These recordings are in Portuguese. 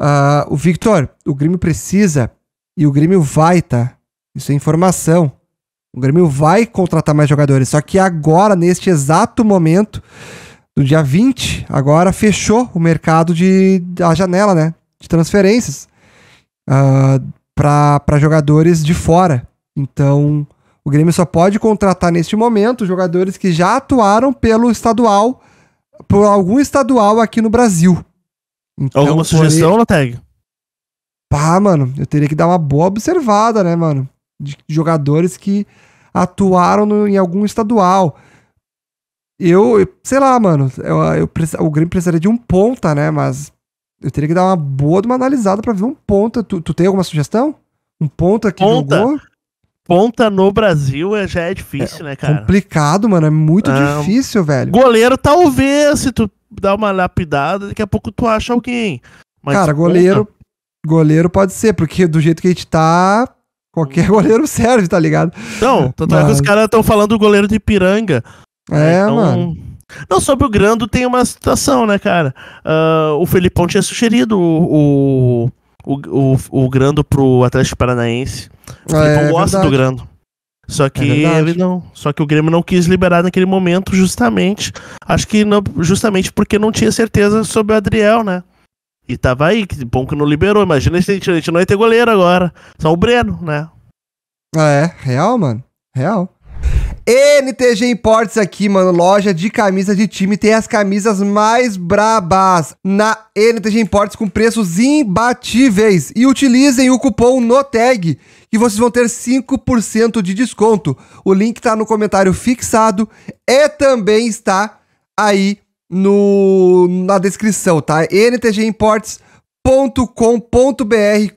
Uh, o Victor, o Grêmio precisa e o Grêmio vai, tá? Isso é informação. O Grêmio vai contratar mais jogadores. Só que agora, neste exato momento, no dia 20, agora fechou o mercado de. a janela, né? De transferências uh, ah, para jogadores de fora. Então, o Grêmio só pode contratar neste momento jogadores que já atuaram pelo estadual, por algum estadual aqui no Brasil. Então, Alguma sugestão, Loteg? Pá, mano, eu teria que dar uma boa observada, né, mano? De jogadores que atuaram no, em algum estadual. Eu, sei lá, mano, eu, eu, o Grêmio precisaria de um ponta, né? Mas eu teria que dar uma boa uma analisada para ver um ponta. Tu, tu tem alguma sugestão? Um ponta que ponta. jogou? Ponta no Brasil é, já é difícil, é né, cara? Complicado, mano. É muito ah, difícil, velho. Goleiro, talvez, se tu dá uma lapidada, daqui a pouco tu acha alguém. Mas Cara, goleiro, conta. goleiro pode ser, porque do jeito que a gente tá, qualquer uhum. goleiro serve, tá ligado? então tanto Mas... é que os caras estão falando do goleiro de Piranga. É, né, então... mano. Não, sobre o Grando tem uma situação, né, cara? Uh, o Felipão tinha sugerido o, o, o, o, o Grando pro Atlético Paranaense. O ah, é, gosta do Grando. Só que é ele não, só que o Grêmio não quis liberar naquele momento, justamente, acho que não, justamente porque não tinha certeza sobre o Adriel, né? E tava aí, que bom que não liberou. Imagina se a gente, a gente não ia ter goleiro agora. Só o Breno, né? Ah, é, real, mano. Real. NTG Imports aqui, mano, loja de camisa de time, tem as camisas mais brabas na NTG Imports com preços imbatíveis. E utilizem o cupom NOTEG que vocês vão ter 5% de desconto. O link está no comentário fixado e também está aí no, na descrição, tá? ntgimports.com.br,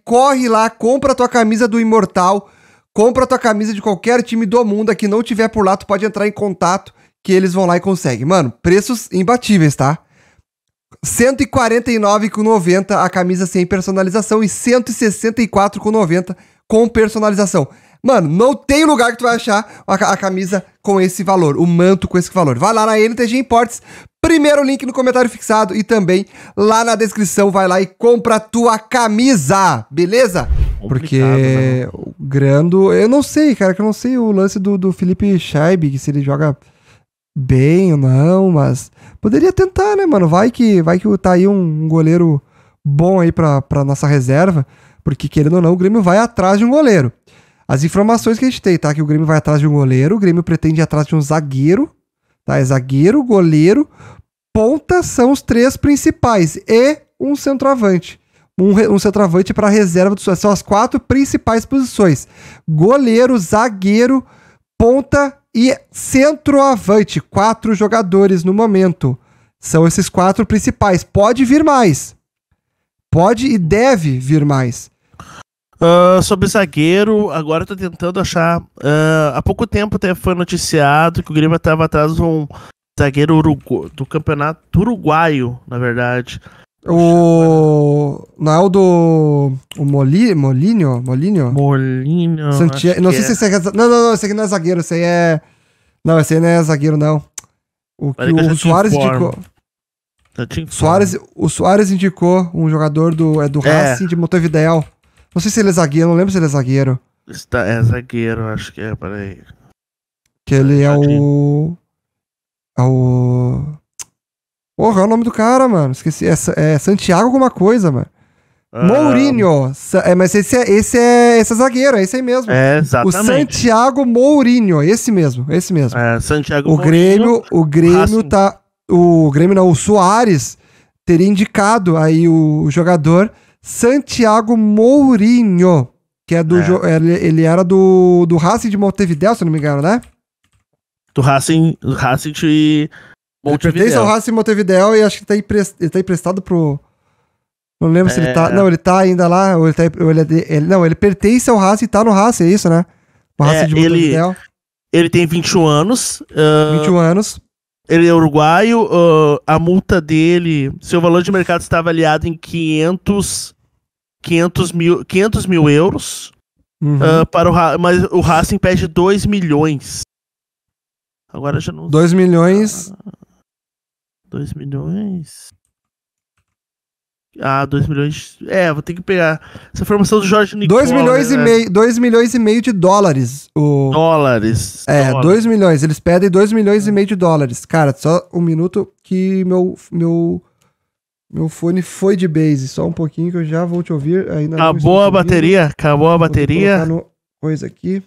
corre lá, compra a tua camisa do Imortal Compra tua camisa de qualquer time do mundo que não tiver por lá, tu pode entrar em contato que eles vão lá e conseguem. Mano, preços imbatíveis, tá? 149,90 a camisa sem personalização e 164,90 com personalização. Mano, não tem lugar que tu vai achar a, camisa com esse valor, o manto com esse valor. Vai lá na NTG Imports, primeiro link no comentário fixado e também lá na descrição. Vai lá e compra a tua camisa, beleza? Porque né? o Grando. Eu não sei, cara, que eu não sei o lance do, do Felipe Scheib, se ele joga bem ou não, mas poderia tentar, né, mano? Vai que vai que tá aí um goleiro bom aí pra, pra nossa reserva, porque querendo ou não, o Grêmio vai atrás de um goleiro. As informações que a gente tem, tá? Que o Grêmio vai atrás de um goleiro, o Grêmio pretende ir atrás de um zagueiro, tá? É zagueiro, goleiro, ponta são os três principais e um centroavante um, um centroavante para reserva do Suárez. São as quatro principais posições: goleiro, zagueiro, ponta e centroavante. Quatro jogadores no momento. São esses quatro principais. Pode vir mais. Pode e deve vir mais. Uh, sobre zagueiro, agora eu tô tentando achar. Uh, há pouco tempo até foi noticiado que o Grêmio estava atrás de um zagueiro urugu do campeonato uruguaio, na verdade. O. Não é o do. O Moli... Molinho? Molinho? Molinho. Não sei é. se esse é. Não, não, não. Esse aqui não é zagueiro. Esse aí é. Não, esse aí não é zagueiro, não. O que o Soares indicou. Soares, o Soares indicou um jogador do, é do é. Racing de Montevideo. Não sei se ele é zagueiro, não lembro se ele é zagueiro. Está, é zagueiro, acho que é, peraí. Que ele é o. É o. Porra, é o nome do cara, mano. Esqueci. É, é Santiago alguma coisa, mano. Ah. Mourinho. É, mas esse é, esse é esse é zagueiro, é esse aí mesmo. É, exatamente. O Santiago Mourinho, esse mesmo, esse mesmo. É, Santiago o Grêmio, Mourinho, o Grêmio tá o Grêmio não, o Soares teria indicado aí o, jogador Santiago Mourinho, que é do é. Ele, ele, era do do Racing de Montevideo, se não me engano, né? Do Racing, Racing de ele pertence ao Racing Montevideo e acho que tá ele tá emprestado pro. Não lembro é... se ele tá. É. Não, ele tá ainda lá. Ou ele, tá, ou ele, é ele, não, ele pertence ao Racing e tá no Racing, é isso, né? O é, Racing é, de Montevideo. Ele, ele tem 21 anos. Uh... Ah, 21 anos. Ele é uruguaio, uh, a multa dele, seu valor de mercado está avaliado em 500, 500, mil, 500 mil euros, uhum. uh, para o, mas o Racing pede 2 milhões. Agora já não... 2 milhões ah, 2 milhões. Ah, 2 milhões. É, vou ter que pegar essa formação do Jorge Nicola. 2 né, milhões, né? e meio, milhões e meio de dólares. O... Dólares. É, 2 milhões. Eles pedem 2 milhões e meio de dólares. Cara, só um minuto que meu, meu, meu fone foi de base. Só um pouquinho que eu já vou te ouvir. Ainda Acabou a bateria? Acabou a bateria? Vou No... Coisa aqui.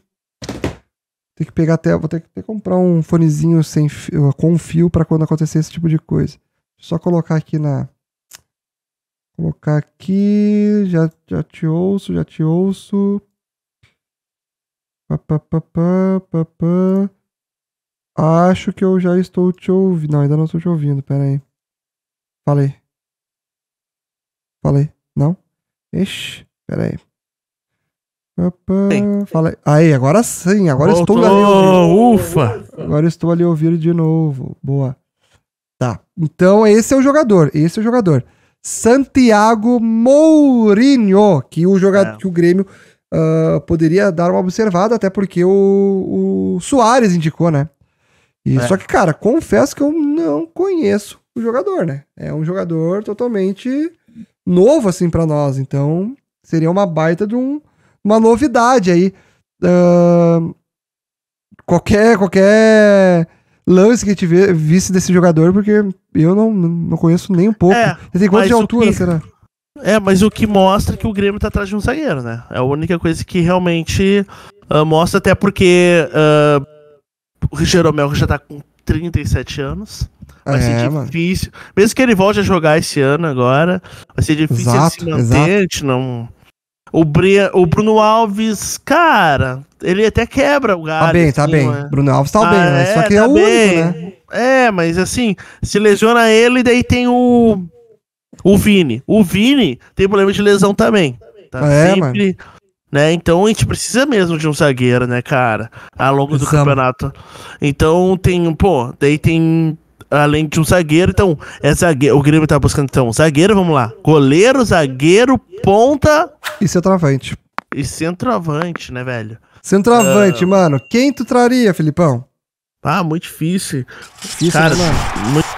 Tem que pegar até. Vou ter que, ter comprar um fonezinho sem fio, eh, com fio para quando acontecer esse tipo de coisa. Só colocar aqui na. Colocar aqui. Já, já te ouço, já te ouço. Pá, pá, pá, pá, pá, pá. Acho que eu já estou te ouvindo. Não, ainda não estou te ouvindo, pera aí. Falei. Falei. Não? Ixi, pera aí. Opa, Fala aí. agora sim, agora Voltou. estou ali ouvindo. Ufa! Agora estou ali ouvindo de novo. Boa. Tá. Então esse é o jogador, esse é o jogador. Santiago Mourinho, que o jogador, é. que o Grêmio uh, poderia dar uma observada, até porque o, o Soares indicou, né? E, é. Só que, cara, confesso que eu não conheço o jogador, né? É um jogador totalmente novo, assim, para nós. Então, seria uma baita de um, uma novidade aí. Uh, qualquer, qualquer lance que tiver visse desse jogador, porque eu não, não conheço nem um pouco. É, Ele tem quanto de altura, que... será? É, mas o que mostra que o Grêmio tá atrás de um zagueiro, né? É a única coisa que realmente uh, mostra, até porque uh, o Jeromel já tá com 37 anos. Vai é, ser difícil. Mano. Mesmo que ele volte a jogar esse ano agora, vai ser difícil exato, se manter. A gente não, o, o Bruno Alves, cara, ele até quebra o galho. Tá bem, tá assim, tá bem. É? Bruno Alves tá ah, bem, né? É, Só que é tá é o bem. único, né? É, mas assim, se lesiona ele, daí tem o. O Vini. O Vini tem problema de lesão também. Tá é, sempre. Mano. Né? Então a gente precisa mesmo de um zagueiro, né, cara? Ao longo do campeonato. Então tem, pô, daí tem além de um zagueiro. Então, é zagueiro. O Grêmio tá buscando, então, zagueiro, vamos lá. Goleiro, zagueiro, ponta. E centroavante. E centroavante, né, velho? Centroavante, uh... mano. Quem tu traria, Filipão? Ah, muito difícil. difícil Cara, né, mano? muito